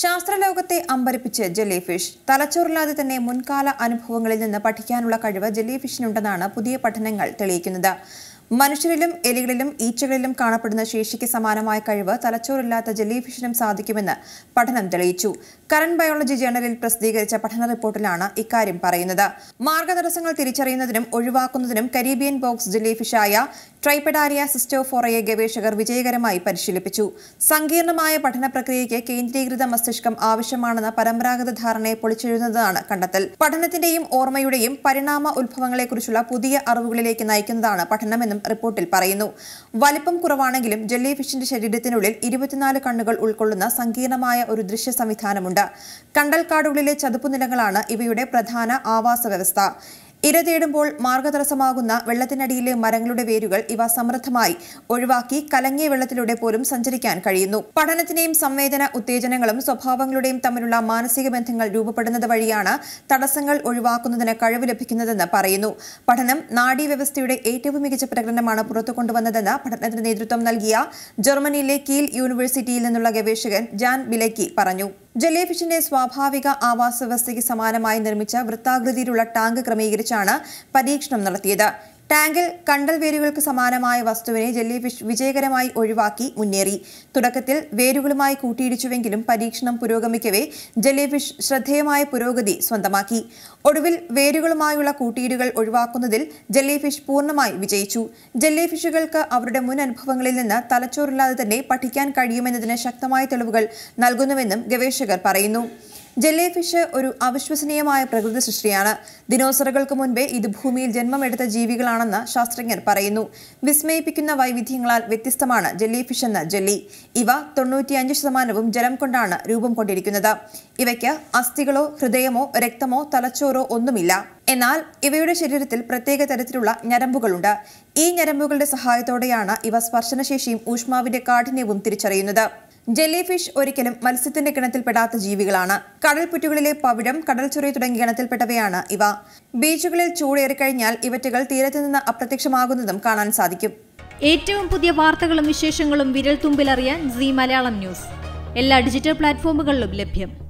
ശാസ്ത്രലോകത്തെ അമ്പരിപ്പിച്ച് jellyfish തലച്ചോറില്ലാതെ തന്നെ മുൻകാല അനുഭവങ്ങളിൽ നിന്ന് പഠിക്കാനുള്ള കഴിവ് ജെല്ലിഫിഷിനുണ്ടെന്നാണ് പുതിയ പഠനങ്ങൾ തെളിയിക്കുന്നത് മനുഷ്യരിലും എലികളിലും ഈച്ചകളിലും കാണപ്പെടുന്ന ശേഷിക്ക് സമാനമായ കഴിവ് തലച്ചോറില്ലാത്ത ജെല്ലിഫിഷിനും സാധിക്കുമെന്ന് പഠനം തെളിയിച്ചു കറന്റ് ബയോളജി ജേണലിൽ പ്രസിദ്ധീകരിച്ച പഠന റിപ്പോർട്ടിലാണ് ഇക്കാര്യം പറയുന്നത് മാർഗതടസ്സങ്ങൾ തിരിച്ചറിയുന്നതിനും ഒഴിവാക്കുന്നതിനും കരീബിയൻ ബോക്സ് ജെല്ലിഫിഷായ ട്രൈപെഡാരിയ സിസ്റ്റോഫോറയെ ഗവേഷകർ വിജയകരമായി പരിശീലിപ്പിച്ചു സങ്കീർണമായ പഠന പ്രക്രിയയ്ക്ക് കേന്ദ്രീകൃത മസ്തിഷ്കം ആവശ്യമാണെന്ന പരമ്പരാഗത ധാരണയെ പൊളിച്ചെഴുതുന്നതാണ് കണ്ടെത്തൽ പഠനത്തിന്റെയും ഓർമ്മയുടെയും പരിണാമ ഉത്ഭവങ്ങളെക്കുറിച്ചുള്ള പുതിയ അറിവുകളിലേക്ക് നയിക്കുന്നതാണ് പഠനമെന്നും ഉണ്ടെന്നും റിപ്പോർട്ടിൽ പറയുന്നു വലിപ്പം കുറവാണെങ്കിലും ജെല്ലി ഫിഷിന്റെ ശരീരത്തിനുള്ളിൽ ഇരുപത്തിനാല് കണ്ണുകൾ ഉൾക്കൊള്ളുന്ന സങ്കീർണമായ ഒരു ദൃശ്യ സംവിധാനമുണ്ട് കണ്ടൽക്കാടുകളിലെ ചതുപ്പുനിലങ്ങളാണ് ഇവയുടെ പ്രധാന ആവാസ വ്യവസ്ഥ ഇര തേടുമ്പോൾ മാർഗതടസ്സമാകുന്ന വെള്ളത്തിനടിയിലെ മരങ്ങളുടെ വേരുകൾ ഇവ സമൃദ്ധമായി ഒഴിവാക്കി കലങ്ങിയ വെള്ളത്തിലൂടെ പോലും സഞ്ചരിക്കാൻ കഴിയുന്നു പഠനത്തിനെയും സംവേദന ഉത്തേജനങ്ങളും സ്വഭാവങ്ങളുടെയും തമ്മിലുള്ള മാനസിക ബന്ധങ്ങൾ രൂപപ്പെടുന്നത് വഴിയാണ് തടസ്സങ്ങൾ ഒഴിവാക്കുന്നതിന് കഴിവ് ലഭിക്കുന്നതെന്ന് പറയുന്നു പഠനം നാഡീവ്യവസ്ഥയുടെ ഏറ്റവും മികച്ച പ്രകടനമാണ് പുറത്തു കൊണ്ടുവന്നതെന്ന് പഠനത്തിന് നേതൃത്വം നൽകിയ ജർമ്മനിയിലെ കീൽ യൂണിവേഴ്സിറ്റിയിൽ നിന്നുള്ള ഗവേഷകൻ ജാൻ ബിലക്കി പറഞ്ഞു ജലേഫിഷിന്റെ സ്വാഭാവിക ആവാസ വ്യവസ്ഥയ്ക്ക് സമാനമായി നിർമ്മിച്ച വൃത്താകൃതിയിലുള്ള ടാങ്ക് ക്രമീകരിച്ചാണ് പരീക്ഷണം നടത്തിയത് ടാങ്കിൽ കണ്ടൽ വേരുകൾക്ക് സമാനമായ വസ്തുവിനെ ജെല്ലി ഫിഷ് വിജയകരമായി ഒഴിവാക്കി മുന്നേറി തുടക്കത്തിൽ വേരുകളുമായി കൂട്ടിയിടിച്ചുവെങ്കിലും പരീക്ഷണം പുരോഗമിക്കവേ ജെല്ലി ഫിഷ് ശ്രദ്ധേയമായ പുരോഗതി സ്വന്തമാക്കി ഒടുവിൽ വേരുകളുമായുള്ള കൂട്ടിയിടുകൾ ഒഴിവാക്കുന്നതിൽ ജെല്ലി ഫിഷ് പൂർണ്ണമായി വിജയിച്ചു ജെല്ലി ഫിഷുകൾക്ക് അവരുടെ മുൻ അനുഭവങ്ങളിൽ നിന്ന് തലച്ചോറില്ലാതെ തന്നെ പഠിക്കാൻ കഴിയുമെന്നതിന് ശക്തമായ തെളിവുകൾ നൽകുന്നുവെന്നും ഗവേഷകർ പറയുന്നു ജെല്ലേ ഫിഷ് ഒരു അവിശ്വസനീയമായ പ്രകൃതി സൃഷ്ടിയാണ് ദിനോസറുകൾക്ക് മുൻപേ ഇത് ഭൂമിയിൽ ജന്മമെടുത്ത ജീവികളാണെന്ന് ശാസ്ത്രജ്ഞർ പറയുന്നു വിസ്മയിപ്പിക്കുന്ന വൈവിധ്യങ്ങളാൽ വ്യത്യസ്തമാണ് ജെല്ലി ഫിഷ് എന്ന ജെല്ലി ഇവ തൊണ്ണൂറ്റിയഞ്ച് ശതമാനവും ജലം കൊണ്ടാണ് രൂപം കൊണ്ടിരിക്കുന്നത് ഇവയ്ക്ക് അസ്ഥികളോ ഹൃദയമോ രക്തമോ തലച്ചോറോ ഒന്നുമില്ല എന്നാൽ ഇവയുടെ ശരീരത്തിൽ പ്രത്യേക തരത്തിലുള്ള ഞരമ്പുകളുണ്ട് ഈ ഞരമ്പുകളുടെ സഹായത്തോടെയാണ് ഇവ സ്പർശനശേഷിയും ഊഷ്മാവിന്റെ കാഠിന്യവും തിരിച്ചറിയുന്നത് ജെല്ലി ഫിഷ് ഒരിക്കലും മത്സ്യത്തിന്റെ കിണത്തിൽപ്പെടാത്ത ജീവികളാണ് കടൽപുറ്റുകളിലെ പവിഴം കടൽച്ചൊറി തുടങ്ങിയ ഗണത്തിൽപ്പെട്ടവയാണ് ഇവ ബീച്ചുകളിൽ ചൂടേറിക്കഴിഞ്ഞാൽ ഇവറ്റുകൾ തീരത്തു നിന്ന് അപ്രത്യക്ഷമാകുന്നതും കാണാൻ സാധിക്കും ഏറ്റവും പുതിയ വാർത്തകളും വിശേഷങ്ങളും വിരൽ തുമ്പിലറിയാൻ സി മലയാളം ന്യൂസ് എല്ലാ ഡിജിറ്റൽ പ്ലാറ്റ്ഫോമുകളിലും ലഭ്യം